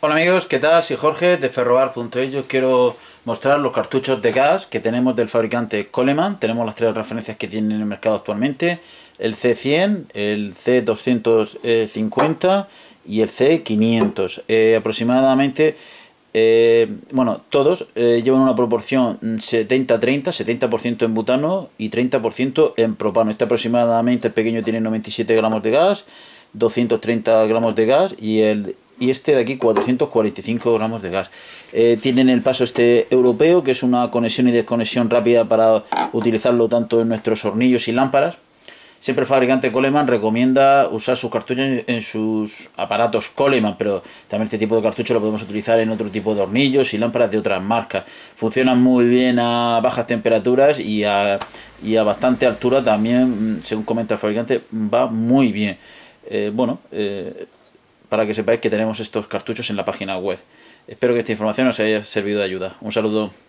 Hola amigos, ¿qué tal? Soy Jorge de ferroar.es. Yo quiero mostrar los cartuchos de gas que tenemos del fabricante Coleman. Tenemos las tres referencias que tienen en el mercado actualmente. El C100, el C250 y el C500. Eh, aproximadamente, eh, bueno, todos eh, llevan una proporción 70-30, 70%, en butano y 30% en propano. Este aproximadamente, el pequeño tiene 97 gramos de gas, 230 gramos de gas y el y este de aquí 445 gramos de gas. Eh, tienen el paso este europeo, que es una conexión y desconexión rápida para utilizarlo tanto en nuestros hornillos y lámparas. Siempre el fabricante Coleman recomienda usar sus cartuchos en sus aparatos Coleman, pero también este tipo de cartucho lo podemos utilizar en otro tipo de hornillos y lámparas de otras marcas. Funcionan muy bien a bajas temperaturas y a, bastante altura también, mm, según comenta el fabricante, va muy bien. Eh, bueno, eh, para que sepáis que tenemos estos cartuchos en la página web. Espero que esta información os haya servido de ayuda. Un saludo.